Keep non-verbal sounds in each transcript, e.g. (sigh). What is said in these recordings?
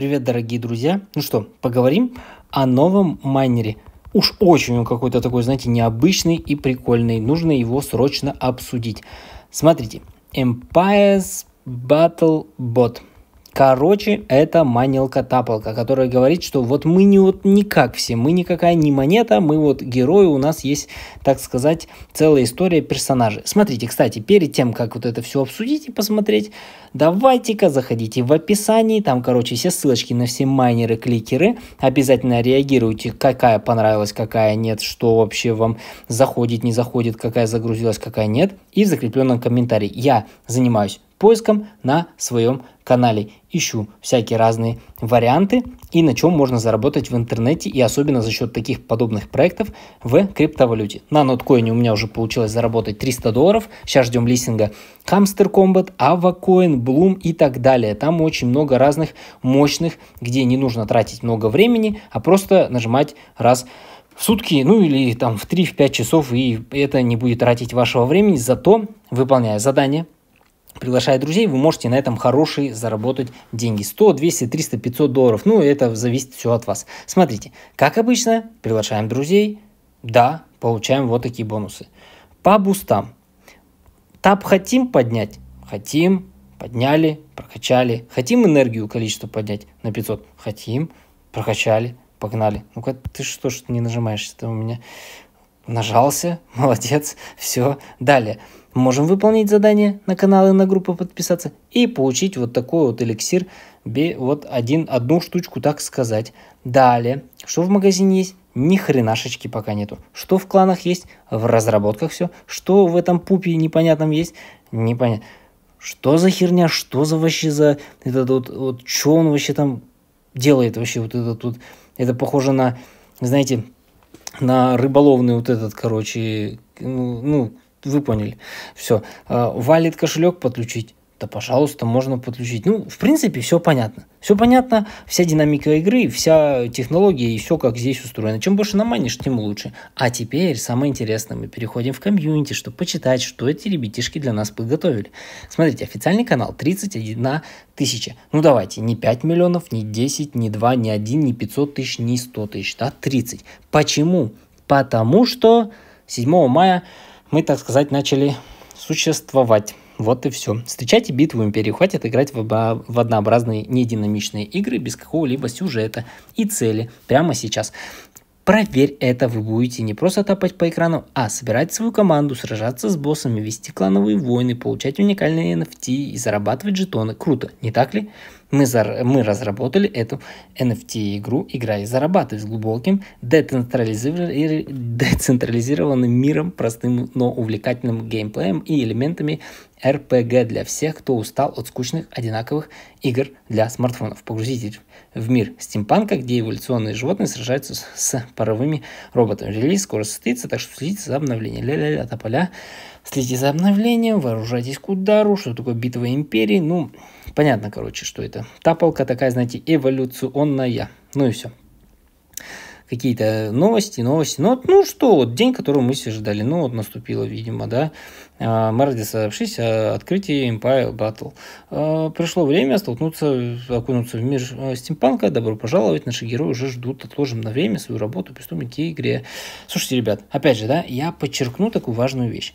Привет, дорогие друзья. Ну что, поговорим о новом майнере. Уж очень он какой-то такой, знаете, необычный и прикольный. Нужно его срочно обсудить. Смотрите, Empire's Battle Bot – Короче, это манилка-тапалка, которая говорит, что вот мы не вот никак все, мы никакая не монета, мы вот герои, у нас есть, так сказать, целая история персонажей. Смотрите, кстати, перед тем, как вот это все обсудить и посмотреть, давайте-ка заходите в описании, там, короче, все ссылочки на все майнеры, кликеры, обязательно реагируйте, какая понравилась, какая нет, что вообще вам заходит, не заходит, какая загрузилась, какая нет, и в закрепленном комментарии. Я занимаюсь поиском на своем канале. Ищу всякие разные варианты и на чем можно заработать в интернете и особенно за счет таких подобных проектов в криптовалюте. На ноткоине у меня уже получилось заработать 300 долларов. Сейчас ждем листинга Hamster Combat, Avacoin, Bloom и так далее. Там очень много разных мощных, где не нужно тратить много времени, а просто нажимать раз в сутки, ну или там в 3-5 часов, и это не будет тратить вашего времени, зато, выполняя задание, приглашая друзей, вы можете на этом хороший заработать деньги. 100, 200, 300, 500 долларов. Ну, это зависит все от вас. Смотрите, как обычно, приглашаем друзей. Да, получаем вот такие бонусы. По бустам. Тап хотим поднять? Хотим. Подняли, прокачали. Хотим энергию количество поднять на 500? Хотим. Прокачали, погнали. Ну-ка, ты что ж не нажимаешь? Это у меня Нажался, (laughs) молодец, все, далее. Можем выполнить задание на каналы, на группу подписаться и получить вот такой вот эликсир, вот один, одну штучку, так сказать. Далее, что в магазине есть? Ни хренашечки пока нету. Что в кланах есть? В разработках все. Что в этом пупе непонятном есть? Непонятно. Что за херня? Что за вообще за... Этот вот, вот что он вообще там делает вообще? Вот этот вот... Это похоже на, знаете, на рыболовный вот этот, короче, ну, ну вы поняли. Все. А, валит кошелек подключить да, пожалуйста, можно подключить. Ну, в принципе, все понятно. Все понятно, вся динамика игры, вся технология и все, как здесь устроено. Чем больше наманишь, тем лучше. А теперь самое интересное, мы переходим в комьюнити, чтобы почитать, что эти ребятишки для нас подготовили. Смотрите, официальный канал 31 тысяча. Ну, давайте, не 5 миллионов, не 10, не 2, не 1, не 500 тысяч, не 100 тысяч, да, 30. Почему? Потому что 7 мая мы, так сказать, начали существовать. Вот и все. Встречайте битву империи. Хватит играть в, оба... в однообразные, нединамичные игры без какого-либо сюжета и цели прямо сейчас. Проверь это, вы будете не просто тапать по экрану, а собирать свою команду, сражаться с боссами, вести клановые войны, получать уникальные NFT и зарабатывать жетоны. Круто, не так ли? Мы, зар... мы разработали эту NFT-игру «Игра и зарабатывай» с глубоким децентрализированным, миром, простым, но увлекательным геймплеем и элементами RPG для всех, кто устал от скучных одинаковых игр для смартфонов. Погрузитесь в мир стимпанка, где эволюционные животные сражаются с, с паровыми роботами. Релиз скоро состоится, так что следите за обновлением. Ля-ля-ля, тополя. Следите за обновлением, вооружайтесь к удару, что такое битва империи. Ну, Понятно, короче, что это. Тапалка такая, знаете, эволюционная. Ну и все. Какие-то новости, новости. Ну, вот, ну что, вот день, которого мы все ждали. Ну вот наступило, видимо, да. А, Марди сообщись о а, открытии Empire Battle. А, пришло время столкнуться, окунуться в мир стимпанка. Добро пожаловать, наши герои уже ждут. Отложим на время свою работу, приступим к игре. Слушайте, ребят, опять же, да, я подчеркну такую важную вещь.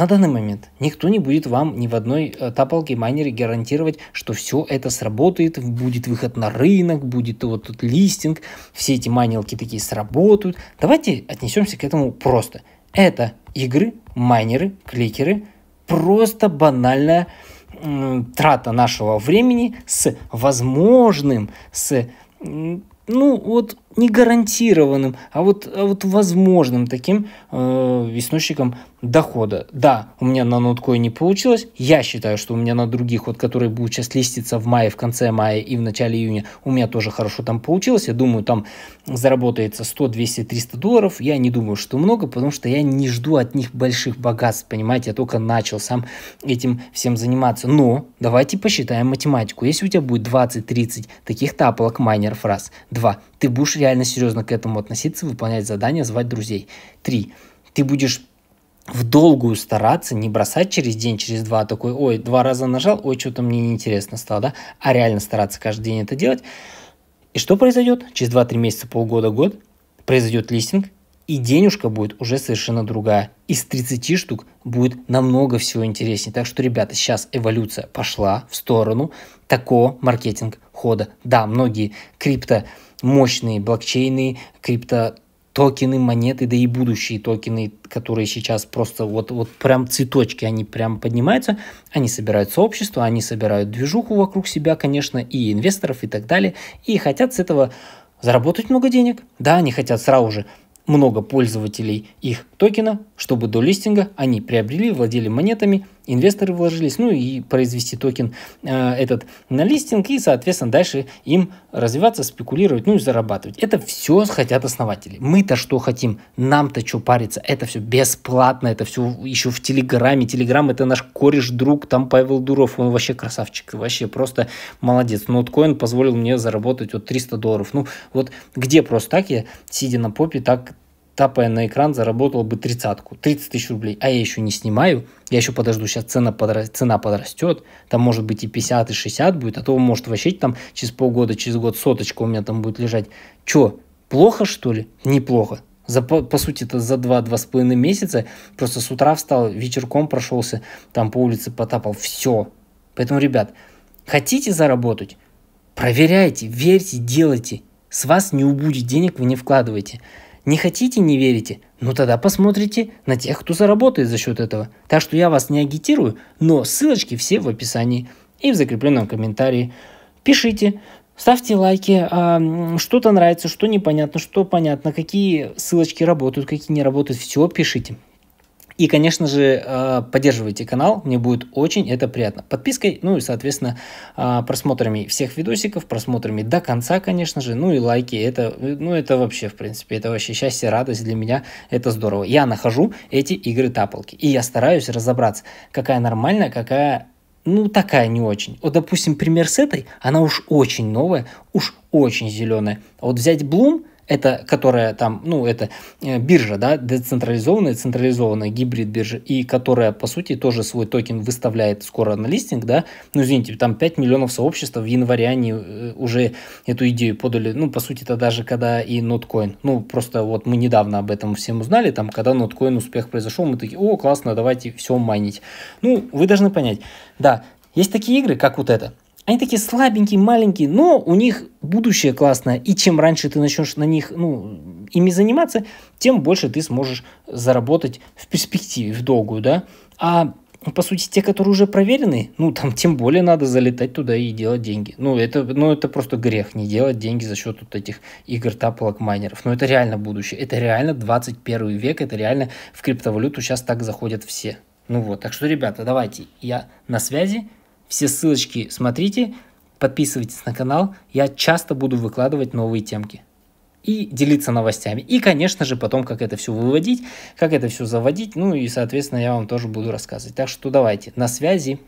На данный момент никто не будет вам ни в одной э, тапалке майнере гарантировать, что все это сработает, будет выход на рынок, будет вот тут листинг, все эти майнилки такие сработают. Давайте отнесемся к этому просто. Это игры, майнеры, кликеры, просто банальная трата нашего времени с возможным, с ну вот не гарантированным, а вот, а вот возможным таким э, источником дохода. Да, у меня на ноткой не получилось. Я считаю, что у меня на других, вот, которые будут сейчас листиться в мае, в конце мая и в начале июня, у меня тоже хорошо там получилось. Я думаю, там заработается 100, 200, 300 долларов. Я не думаю, что много, потому что я не жду от них больших богатств, понимаете? Я только начал сам этим всем заниматься. Но давайте посчитаем математику. Если у тебя будет 20-30 таких таплок майнеров раз, два, ты будешь реально реально серьезно к этому относиться, выполнять задания, звать друзей. Три. Ты будешь в долгую стараться не бросать через день, через два такой, ой, два раза нажал, ой, что-то мне неинтересно стало, да, а реально стараться каждый день это делать. И что произойдет? Через 2-3 месяца, полгода, год произойдет листинг, и денежка будет уже совершенно другая. Из 30 штук будет намного всего интереснее. Так что, ребята, сейчас эволюция пошла в сторону такого маркетинг-хода. Да, многие крипто мощные блокчейны, крипто токены, монеты, да и будущие токены, которые сейчас просто вот, вот прям цветочки, они прям поднимаются, они собирают сообщество, они собирают движуху вокруг себя, конечно, и инвесторов и так далее, и хотят с этого заработать много денег. Да, они хотят сразу же много пользователей их токена, чтобы до листинга они приобрели, владели монетами – инвесторы вложились, ну и произвести токен э, этот на листинг и, соответственно, дальше им развиваться, спекулировать, ну и зарабатывать. Это все хотят основатели. Мы-то что хотим? Нам-то что париться? Это все бесплатно, это все еще в Телеграме. Телеграм это наш кореш, друг, там Павел Дуров, он вообще красавчик, вообще просто молодец. Ноткоин позволил мне заработать вот 300 долларов. Ну вот где просто так я, сидя на попе, так тапая на экран, заработал бы тридцатку, 30 тысяч рублей. А я еще не снимаю, я еще подожду, сейчас цена, подра... цена подрастет, там может быть и 50, и 60 будет, а то может вообще там через полгода, через год соточка у меня там будет лежать. Че, плохо что ли? Неплохо. За, по, по сути, это за 2-2,5 месяца просто с утра встал, вечерком прошелся, там по улице потапал, все. Поэтому, ребят, хотите заработать? Проверяйте, верьте, делайте. С вас не убудет денег, вы не вкладываете. Не хотите, не верите? но ну, тогда посмотрите на тех, кто заработает за счет этого. Так что я вас не агитирую, но ссылочки все в описании и в закрепленном комментарии. Пишите, ставьте лайки, а, что-то нравится, что непонятно, что понятно, какие ссылочки работают, какие не работают, все пишите. И, конечно же, э, поддерживайте канал, мне будет очень это приятно. Подпиской, ну и, соответственно, э, просмотрами всех видосиков, просмотрами до конца, конечно же, ну и лайки. Это, э, ну, это вообще, в принципе, это вообще счастье, радость для меня, это здорово. Я нахожу эти игры-тапалки, и я стараюсь разобраться, какая нормальная, какая ну, такая не очень. Вот, допустим, пример с этой, она уж очень новая, уж очень зеленая. вот взять Bloom, это которая там, ну, это э, биржа, да, децентрализованная, централизованная гибрид биржа, и которая, по сути, тоже свой токен выставляет скоро на листинг, да, ну, извините, там 5 миллионов сообществ в январе они э, уже эту идею подали, ну, по сути, это даже когда и Notcoin, ну, просто вот мы недавно об этом всем узнали, там, когда Notcoin успех произошел, мы такие, о, классно, давайте все майнить. Ну, вы должны понять, да, есть такие игры, как вот это, они такие слабенькие, маленькие, но у них будущее классное. И чем раньше ты начнешь на них, ну, ими заниматься, тем больше ты сможешь заработать в перспективе, в долгую, да. А по сути, те, которые уже проверены, ну, там тем более надо залетать туда и делать деньги. Ну, это, ну, это просто грех не делать деньги за счет вот этих игр таплок майнеров. Но ну, это реально будущее. Это реально 21 век, это реально в криптовалюту сейчас так заходят все. Ну вот, так что, ребята, давайте, я на связи, все ссылочки смотрите, подписывайтесь на канал, я часто буду выкладывать новые темки и делиться новостями. И, конечно же, потом, как это все выводить, как это все заводить, ну и, соответственно, я вам тоже буду рассказывать. Так что давайте, на связи.